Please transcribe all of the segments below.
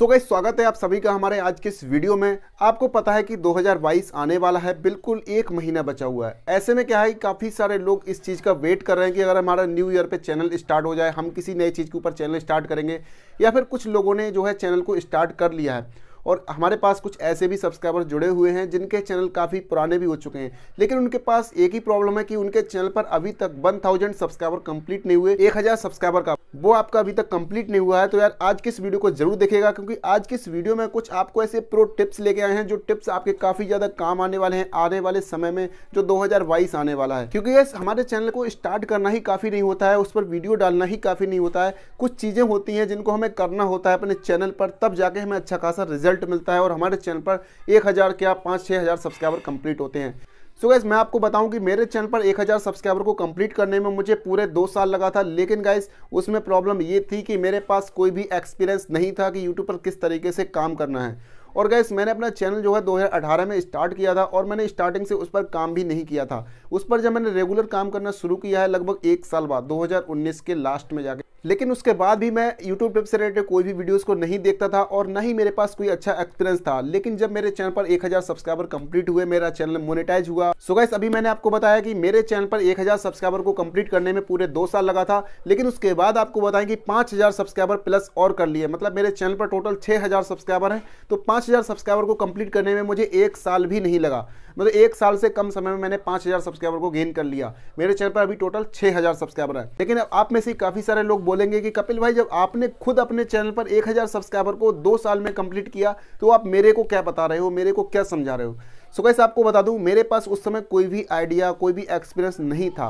सो गई स्वागत है आप सभी का हमारे आज के इस वीडियो में आपको पता है कि 2022 आने वाला है बिल्कुल एक महीना बचा हुआ है ऐसे में क्या है काफ़ी सारे लोग इस चीज़ का वेट कर रहे हैं कि अगर हमारा न्यू ईयर पे चैनल स्टार्ट हो जाए हम किसी नए चीज़ के ऊपर चैनल स्टार्ट करेंगे या फिर कुछ लोगों ने जो है चैनल को स्टार्ट कर लिया है और हमारे पास कुछ ऐसे भी सब्सक्राइबर जुड़े हुए हैं जिनके चैनल काफ़ी पुराने भी हो चुके हैं लेकिन उनके पास एक ही प्रॉब्लम है कि उनके चैनल पर अभी तक वन सब्सक्राइबर कंप्लीट नहीं हुए एक सब्सक्राइबर का वो आपका अभी तक कंप्लीट नहीं हुआ है तो यार आज किस वीडियो को जरूर देखेगा क्योंकि आज इस वीडियो में कुछ आपको ऐसे प्रो टिप्स लेके आए हैं जो टिप्स आपके काफ़ी ज़्यादा काम आने वाले हैं आने वाले समय में जो 2022 आने वाला है क्योंकि यस हमारे चैनल को स्टार्ट करना ही काफ़ी नहीं होता है उस पर वीडियो डालना ही काफ़ी नहीं होता है कुछ चीज़ें होती हैं जिनको हमें करना होता है अपने चैनल पर तब जाके हमें अच्छा खासा रिजल्ट मिलता है और हमारे चैनल पर एक हज़ार क्या पाँच छः हज़ार सब्सक्राइबर कंप्लीट होते हैं सो so गैस मैं आपको बताऊं कि मेरे चैनल पर 1000 सब्सक्राइबर को कंप्लीट करने में मुझे पूरे दो साल लगा था लेकिन गैस उसमें प्रॉब्लम ये थी कि मेरे पास कोई भी एक्सपीरियंस नहीं था कि यूट्यूब पर किस तरीके से काम करना है और गैस मैंने अपना चैनल जो है 2018 में स्टार्ट किया था और मैंने स्टार्टिंग से उस पर काम भी नहीं किया था उस पर जब मैंने रेगुलर काम करना शुरू किया है लगभग एक साल बाद 2019 के लास्ट में जाके लेकिन उसके बाद भी मैं यूट्यूब वेब से रिलेटेड कोई भी वीडियोस को नहीं देखता था और ना ही मेरे पास कोई अच्छा एक्सपीरियंस था लेकिन जब मेरे चैनल पर 1000 सब्सक्राइबर कंप्लीट हुए मेरा चैनल मोनेटाइज हुआ सो गाइस अभी मैंने आपको बताया कि मेरे चैनल पर 1000 सब्सक्राइबर को कंप्लीट करने में पूरे दो साल लगा था लेकिन उसके बाद आपको बताएं कि पाँच सब्सक्राइबर प्लस और कर लिए मतलब मेरे चैनल पर टोटल छः सब्सक्राइबर हैं तो पाँच सब्सक्राइबर को कंप्लीट करने में मुझे एक साल भी नहीं लगा मतलब एक साल से कम समय में मैंने पाँच हज़ार सब्सक्राइबर को गेन कर लिया मेरे चैनल पर अभी टोटल छः हज़ार सब्सक्राइबर है लेकिन आप में से काफ़ी सारे लोग बोलेंगे कि कपिल भाई जब आपने खुद अपने चैनल पर एक हज़ार सब्सक्राइबर को दो साल में कंप्लीट किया तो आप मेरे को क्या बता रहे हो मेरे को क्या समझा रहे हो सो कैसे आपको बता दूं मेरे पास उस समय कोई भी आइडिया कोई भी एक्सपीरियंस नहीं था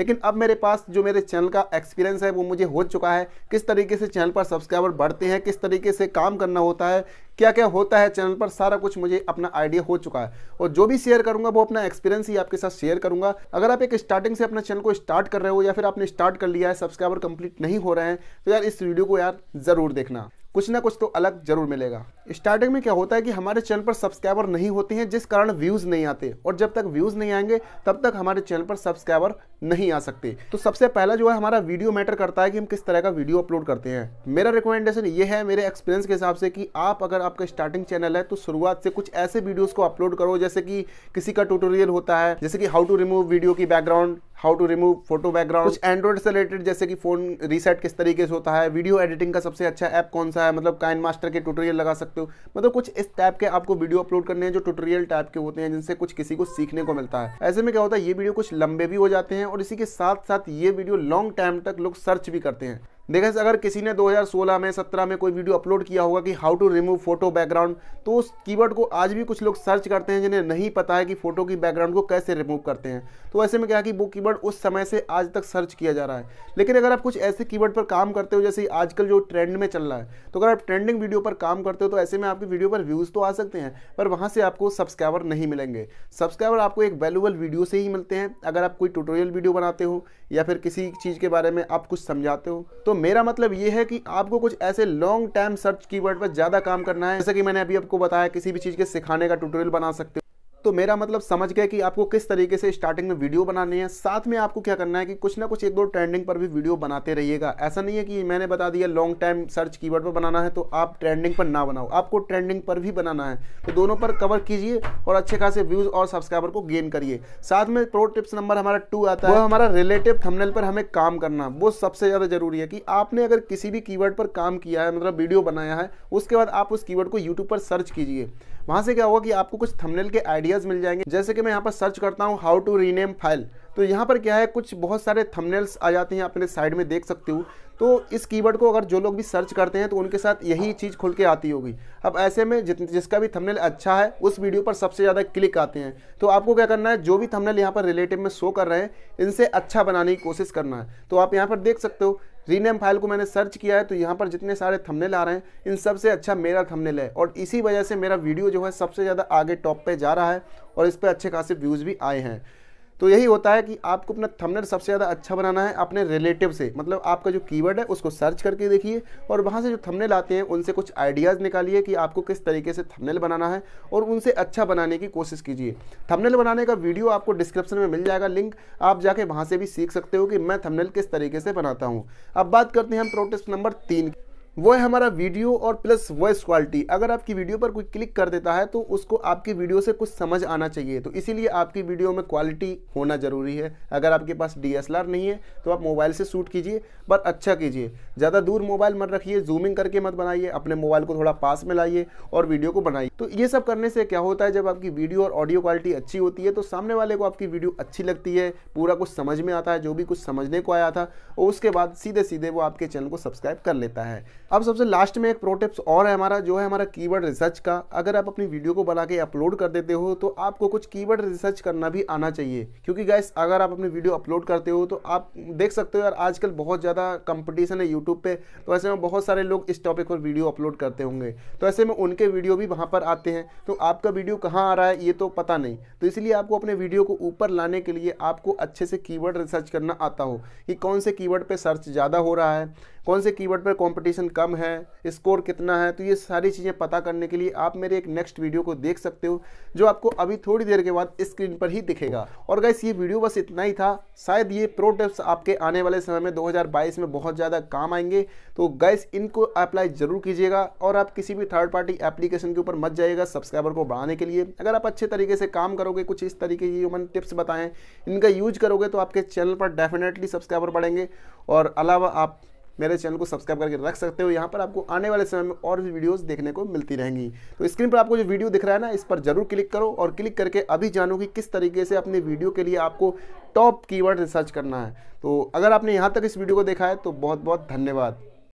लेकिन अब मेरे पास जो मेरे चैनल का एक्सपीरियंस है वो मुझे हो चुका है किस तरीके से चैनल पर सब्सक्राइबर बढ़ते हैं किस तरीके से काम करना होता है क्या क्या होता है चैनल पर सारा कुछ मुझे अपना आइडिया हो चुका है और जो भी शेयर करूंगा वो अपना एक्सपीरियंस ही आपके साथ शेयर करूंगा अगर आप एक स्टार्टिंग से अपना चैनल को स्टार्ट कर रहे हो या फिर आपने स्टार्ट कर लिया है सब्सक्राइबर कंप्लीट नहीं हो रहे हैं तो यार इस वीडियो को यार ज़रूर देखना कुछ ना कुछ तो अलग जरूर मिलेगा स्टार्टिंग में क्या होता है कि हमारे चैनल पर सब्सक्राइबर नहीं होते हैं जिस कारण व्यूज़ नहीं आते और जब तक व्यूज़ नहीं आएंगे तब तक हमारे चैनल पर सब्सक्राइबर नहीं आ सकते तो सबसे पहला जो है हमारा वीडियो मैटर करता है कि हम किस तरह का वीडियो अपलोड करते हैं मेरा रिकमेंडेशन ये है मेरे एक्सपीरियंस के हिसाब से कि आप अगर आपका स्टार्टिंग चैनल है तो शुरुआत से कुछ ऐसे वीडियोज़ को अपलोड करो जैसे कि किसी का ट्यूटोरियल होता है जैसे कि हाउ टू रिमूव वीडियो की background how to remove photo background Android से रिलेटेड जैसे कि फोन रीसेट किस तरीके से होता है वीडियो एडिटिंग का सबसे अच्छा ऐप कौन सा है मतलब काइन मास्टर के ट्यूटोरियल लगा सकते हो मतलब कुछ इस टाइप के आपको वीडियो अपलोड करने हैं जो ट्यूटोरियल टाइप के होते हैं जिनसे कुछ किसी को सीखने को मिलता है ऐसे में क्या होता है ये वीडियो कुछ लंबे भी हो जाते हैं और इसी के साथ साथ ये वीडियो लॉन्ग टाइम तक लोग सर्च भी करते हैं देखा अगर किसी ने 2016 में 17 में कोई वीडियो अपलोड किया होगा कि how to remove photo background तो उस कीवर्ड को आज भी कुछ लोग सर्च करते हैं जिन्हें नहीं पता है कि फोटो की बैकग्राउंड को कैसे रिमूव करते हैं तो ऐसे में क्या कि वो कीवर्ड उस समय से आज तक सर्च किया जा रहा है लेकिन अगर आप कुछ ऐसे कीवर्ड पर काम करते हो जैसे आजकल जो ट्रेंड में चल रहा है तो अगर आप ट्रेंडिंग वीडियो पर काम करते हो तो ऐसे में आपकी वीडियो पर व्यूज़ तो आ सकते हैं पर वहाँ से आपको सब्सक्राइबर नहीं मिलेंगे सब्सक्राइबर आपको एक वैल्यूबल वीडियो से ही मिलते हैं अगर आप कोई ट्यूटोरियल वीडियो बनाते हो या फिर किसी चीज़ के बारे में आप कुछ समझाते हो तो तो मेरा मतलब ये है कि आपको कुछ ऐसे लॉन्ग टर्म सर्च कीवर्ड पर ज़्यादा काम करना है जैसे कि मैंने अभी आपको बताया किसी भी चीज़ के सिखाने का ट्यूटोरियल बना सकते हो तो मेरा मतलब समझ गया कि आपको किस तरीके से स्टार्टिंग में वीडियो बनानी है साथ में आपको क्या करना है कि कुछ ना कुछ एक दो ट्रेंडिंग पर भी वीडियो बनाते रहिएगा ऐसा नहीं है कि मैंने बता दिया लॉन्ग टाइम सर्च कीवर्ड पर बनाना है तो आप ट्रेंडिंग पर ना बनाओ आपको ट्रेंडिंग पर भी बनाना है तो दोनों पर कवर कीजिए और अच्छे खासे व्यूज़ और सब्सक्राइबर को गेन करिए साथ में प्रो टिप्स नंबर हमारा टू आता है हमारा रिलेटिव थमनेल पर हमें काम करना वो सबसे ज़्यादा ज़रूरी है कि आपने अगर किसी भी कीवर्ड पर काम किया है मतलब वीडियो बनाया है उसके बाद आप उस कीवर्ड को यूट्यूब पर सर्च कीजिए वहां से क्या होगा कि आपको कुछ थंबनेल के आइडिया आइडियाज़ मिल जाएंगे जैसे कि मैं यहाँ पर सर्च करता हूँ हाउ टू रीनेम फाइल तो यहाँ पर क्या है कुछ बहुत सारे थंबनेल्स आ जाते हैं अपने साइड में देख सकते हो तो इस कीवर्ड को अगर जो लोग भी सर्च करते हैं तो उनके साथ यही चीज़ खुल के आती होगी अब ऐसे में जित जिसका भी थंबनेल अच्छा है उस वीडियो पर सबसे ज़्यादा क्लिक आते हैं तो आपको क्या करना है जो भी थंबनेल यहाँ पर रिलेटिव में शो कर रहे हैं इनसे अच्छा बनाने की कोशिश करना है तो आप यहाँ पर देख सकते हो रीनेम फाइल को मैंने सर्च किया है तो यहाँ पर जितने सारे थंबनेल आ रहे हैं इन सबसे अच्छा मेरा थंबनेल है और इसी वजह से मेरा वीडियो जो है सबसे ज़्यादा आगे टॉप पे जा रहा है और इस पर अच्छे खासे व्यूज़ भी आए हैं तो यही होता है कि आपको अपना थंबनेल सबसे ज़्यादा अच्छा बनाना है अपने रिलेटिव से मतलब आपका जो कीवर्ड है उसको सर्च करके देखिए और वहाँ से जो थंबनेल आते हैं उनसे कुछ आइडियाज़ निकालिए कि आपको किस तरीके से थंबनेल बनाना है और उनसे अच्छा बनाने की कोशिश कीजिए थंबनेल बनाने का वीडियो आपको डिस्क्रिप्शन में मिल जाएगा लिंक आप जाके वहाँ से भी सीख सकते हो कि मैं थंबनेल किस तरीके से बनाता हूँ अब बात करते हैं हम प्रोटेस्ट नंबर तीन की वो है हमारा वीडियो और प्लस वॉइस क्वालिटी अगर आपकी वीडियो पर कोई क्लिक कर देता है तो उसको आपकी वीडियो से कुछ समझ आना चाहिए तो इसीलिए आपकी वीडियो में क्वालिटी होना ज़रूरी है अगर आपके पास डीएसएलआर नहीं है तो आप मोबाइल से शूट कीजिए पर अच्छा कीजिए ज़्यादा दूर मोबाइल मत रखिए जूमिंग करके मत बनाइए अपने मोबाइल को थोड़ा पास में लाइए और वीडियो को बनाइए तो ये सब करने से क्या होता है जब आपकी वीडियो और ऑडियो क्वालिटी अच्छी होती है तो सामने वाले को आपकी वीडियो अच्छी लगती है पूरा कुछ समझ में आता है जो भी कुछ समझने को आया था और उसके बाद सीधे सीधे वो आपके चैनल को सब्सक्राइब कर लेता है अब सबसे लास्ट में एक प्रोटिप्स और है हमारा जो है हमारा कीवर्ड रिसर्च का अगर आप अपनी वीडियो को बना के अपलोड कर देते हो तो आपको कुछ कीवर्ड रिसर्च करना भी आना चाहिए क्योंकि गैस अगर आप अपनी वीडियो अपलोड करते हो तो आप देख सकते हो यार आजकल बहुत ज़्यादा कंपटीशन है यूट्यूब पे तो ऐसे में बहुत सारे लोग इस टॉपिक पर वीडियो अपलोड करते होंगे तो ऐसे में उनके वीडियो भी वहाँ पर आते हैं तो आपका वीडियो कहाँ आ रहा है ये तो पता नहीं तो इसलिए आपको अपने वीडियो को ऊपर लाने के लिए आपको अच्छे से कीवर्ड रिसर्च करना आता हो कि कौन से कीवर्ड पर सर्च ज़्यादा हो रहा है कौन से कीवर्ड पर कंपटीशन कम है स्कोर कितना है तो ये सारी चीज़ें पता करने के लिए आप मेरे एक नेक्स्ट वीडियो को देख सकते हो जो आपको अभी थोड़ी देर के बाद स्क्रीन पर ही दिखेगा और गैस ये वीडियो बस इतना ही था शायद ये प्रो टिप्स आपके आने वाले समय में दो में बहुत ज़्यादा काम आएंगे तो गैस इनको अप्लाई ज़रूर कीजिएगा और आप किसी भी थर्ड पार्टी एप्लीकेशन के ऊपर मत जाइएगा सब्सक्राइबर को बढ़ाने के लिए अगर आप अच्छे तरीके से काम करोगे कुछ इस तरीके की मैंने टिप्स बताएं इनका यूज करोगे तो आपके चैनल पर डेफिनेटली सब्सक्राइबर बढ़ेंगे और अलावा आप मेरे चैनल को सब्सक्राइब करके रख सकते हो यहाँ पर आपको आने वाले समय में और भी वीडियोस देखने को मिलती रहेंगी तो स्क्रीन पर आपको जो वीडियो दिख रहा है ना इस पर जरूर क्लिक करो और क्लिक करके अभी जानो कि किस तरीके से अपने वीडियो के लिए आपको टॉप कीवर्ड रिसर्च करना है तो अगर आपने यहाँ तक इस वीडियो को देखा है तो बहुत बहुत धन्यवाद